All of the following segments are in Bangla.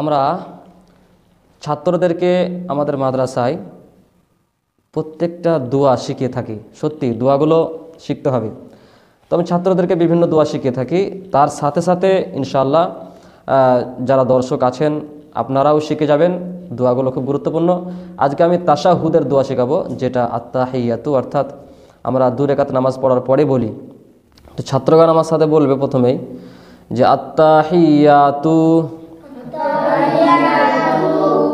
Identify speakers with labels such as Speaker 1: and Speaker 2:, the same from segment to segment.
Speaker 1: আমরা ছাত্রদেরকে আমাদের মাদ্রাসায় প্রত্যেকটা দোয়া শিখিয়ে থাকি সত্যি দোয়াগুলো শিখতে হবে তো আমি ছাত্রদেরকে বিভিন্ন দোয়া শিখিয়ে থাকি তার সাথে সাথে ইনশাল্লাহ যারা দর্শক আছেন আপনারাও শিখে যাবেন দোয়াগুলো খুব গুরুত্বপূর্ণ আজকে আমি তাশাহুদের দোয়া শেখাবো যেটা আত্মাহিয়াতু অর্থাৎ আমরা দুরেকাত নামাজ পড়ার পরে বলি তো ছাত্রগণ আমার সাথে বলবে প্রথমেই যে আত্মাহিয়াতু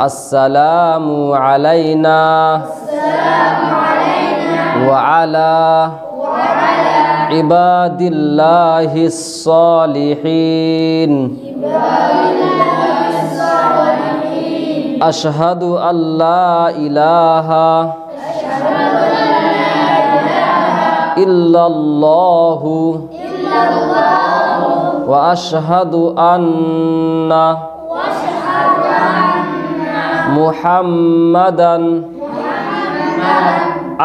Speaker 1: السلام علينا السلام علينا وعلى وعلى عباد الله الصالحين أشهد أن لا إله أشهد أن لا إله إلا الله
Speaker 2: إلا الله
Speaker 1: وأشهد أن মুহাম্মাদান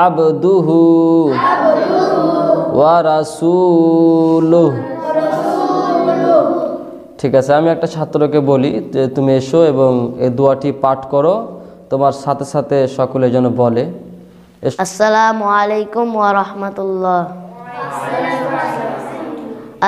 Speaker 1: আবদুহু ওয়ারাসুলু ঠিক আছে আমি একটা ছাত্রকে বলি যে তুমি এসো এবং এই দোয়াটি পাঠ করো তোমার সাথে সাথে সকলে যেন বলে আসসালামু আলাইকুম ওয়া রাহমাতুল্লাহ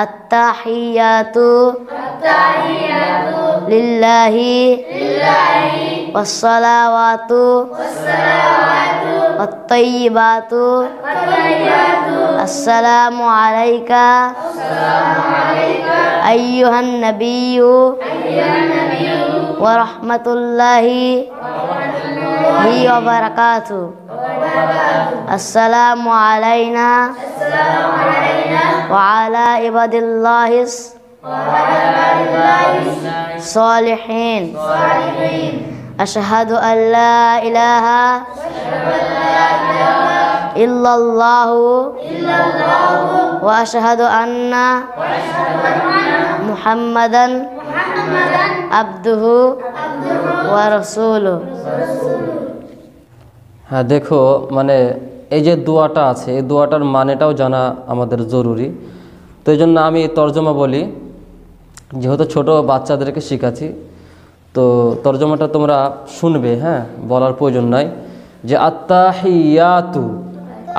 Speaker 1: আত্তাহিয়াতু
Speaker 2: আত্তাহিয়াতু লিল্লাহি লিল্লাহি والصلوات والصلوات والطيبات والطيبات السلام عليك السلام عليك أيها النبي أيها النبي ورحمة الله الله وبركاته السلام علينا السلام علينا وعلى عباد الله وعلى عباد الله الصالحين الصالحين أشهد أن لا إله إلا الله وأشهد أن محمدا عبده
Speaker 1: ورسوله হ্যাঁ দেখো মানে এই যে দোয়াটা আছে এই দোয়াটার মানেটাও জানা আমাদের জরুরি তো এই জন্য আমি তর্জমা বলি যেহেতু ছোট বাচ্চাদেরকে শিখাচ্ছি তো তর্জমাটা তোমরা শুনবে হ্যাঁ বলার প্রয়োজন নাই যে আত্মাহিয়াতু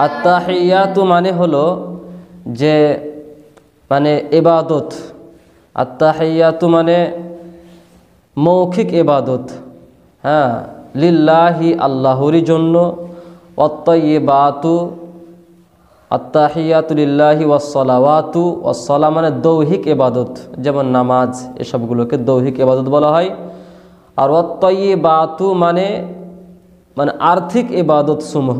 Speaker 1: আত্মাহিয়াতু মানে হলো যে মানে এবাদত আত্মাহিয়াতু মানে মৌখিক এবাদত হ্যাঁ লিল্লাহি আল্লাহরই জন্য অত্তয়েবাতু আত্তাহিয়াতুলিল্লাহি ওয়াসলাওয়াতু ওয়াসলা মানে দৌহিক এবাদত যেমন নামাজ এসবগুলোকে দৌহিক এবাদত বলা হয় আর অত্যয়ে বাতু মানে মানে আর্থিক এবাদত সমূহ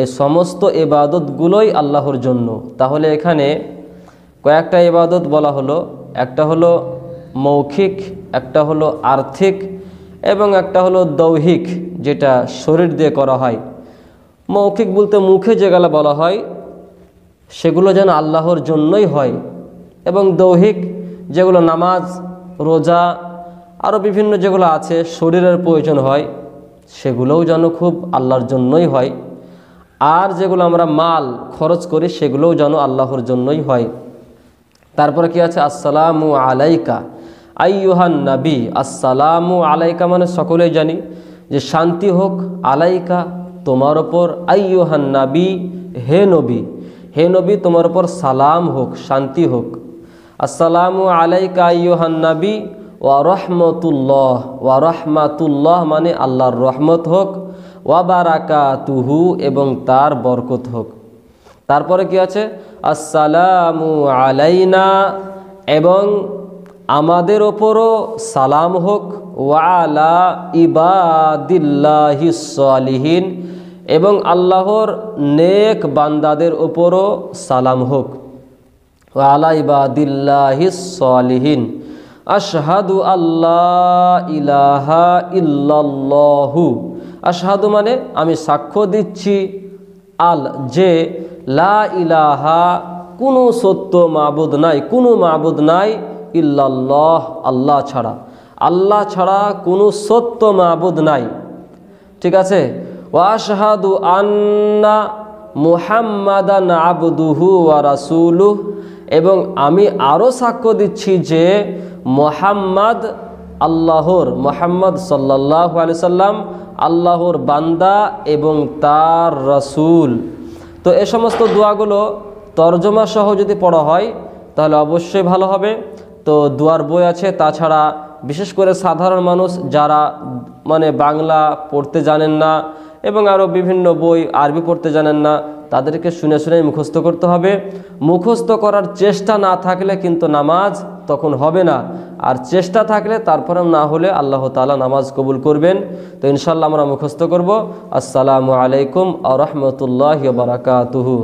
Speaker 1: এই সমস্ত এবাদতগুলোই আল্লাহর জন্য তাহলে এখানে কয়েকটা এবাদত বলা হলো একটা হলো মৌখিক একটা হলো আর্থিক এবং একটা হলো দৌহিক যেটা শরীর দিয়ে করা হয় মৌখিক বলতে মুখে যেগুলো বলা হয় সেগুলো যেন আল্লাহর জন্যই হয় এবং দৌহিক যেগুলো নামাজ রোজা আরও বিভিন্ন যেগুলো আছে শরীরের প্রয়োজন হয় সেগুলোও যেন খুব আল্লাহর জন্যই হয় আর যেগুলো আমরা মাল খরচ করি সেগুলোও যেন আল্লাহর জন্যই হয় তারপরে কি আছে আসসালামু আলাইকা আইয়ুহান নাবি আসসালামু আলাইকা মানে সকলেই জানি যে শান্তি হোক আলাইকা তোমার ওপর আইয়ুহান নাবি হে নবী হে নবী তোমার ওপর সালাম হোক শান্তি হোক আসসালামু আলাইকা আইয়ুহান নাবি ওয়া রহমতুল্লাহ ওয়া রহমাতুল্লাহ মানে আল্লাহর রহমত হোক ওয়া বারাকাতুহু এবং তার বরকত হোক তারপরে কি আছে আসসালামু আলাইনা এবং আমাদের ওপরও সালাম হোক ওয়ালা ইবাদিল্লাহি সালিহীন এবং আল্লাহর নেক বান্দাদের ওপরও সালাম হোক ওয়ালা ইবাদিল্লাহি সালিহীন আশহাদু আল্লাহ ইলাহা ইল্লাল্লাহু আশহাদু মানে আমি সাক্ষ্য দিচ্ছি আল যে লা ইলাহা কোনো সত্য মাবুদ নাই কোনো মাবুদ নাই ইল্লাল্লাহ আল্লাহ ছাড়া আল্লাহ ছাড়া কোনো সত্য মাবুদ নাই ঠিক আছে ওয়াশহাদু আন্না মুহাম্মাদান আবদুহু ওয়া এবং আমি আরও সাক্ষ্য দিচ্ছি যে মোহাম্মদ আল্লাহর মোহাম্মদ সাল্লাহ আলি সাল্লাম আল্লাহর বান্দা এবং তার রসুল তো এ সমস্ত দোয়াগুলো তর্জমা সহ যদি পড়া হয় তাহলে অবশ্যই ভালো হবে তো দুয়ার বই আছে তাছাড়া বিশেষ করে সাধারণ মানুষ যারা মানে বাংলা পড়তে জানেন না এবং আরও বিভিন্ন বই আরবি পড়তে জানেন না তাদেরকে শুনে শুনে মুখস্থ করতে হবে মুখস্থ করার চেষ্টা না থাকলে কিন্তু নামাজ তখন হবে না আর চেষ্টা থাকলে তারপরে না হলে আল্লাহ তালা নামাজ কবুল করবেন তো ইনশাল্লাহ আমরা মুখস্থ করবো আসসালামু আলাইকুম আ রহমতুল্লাহ বারাকাতুহু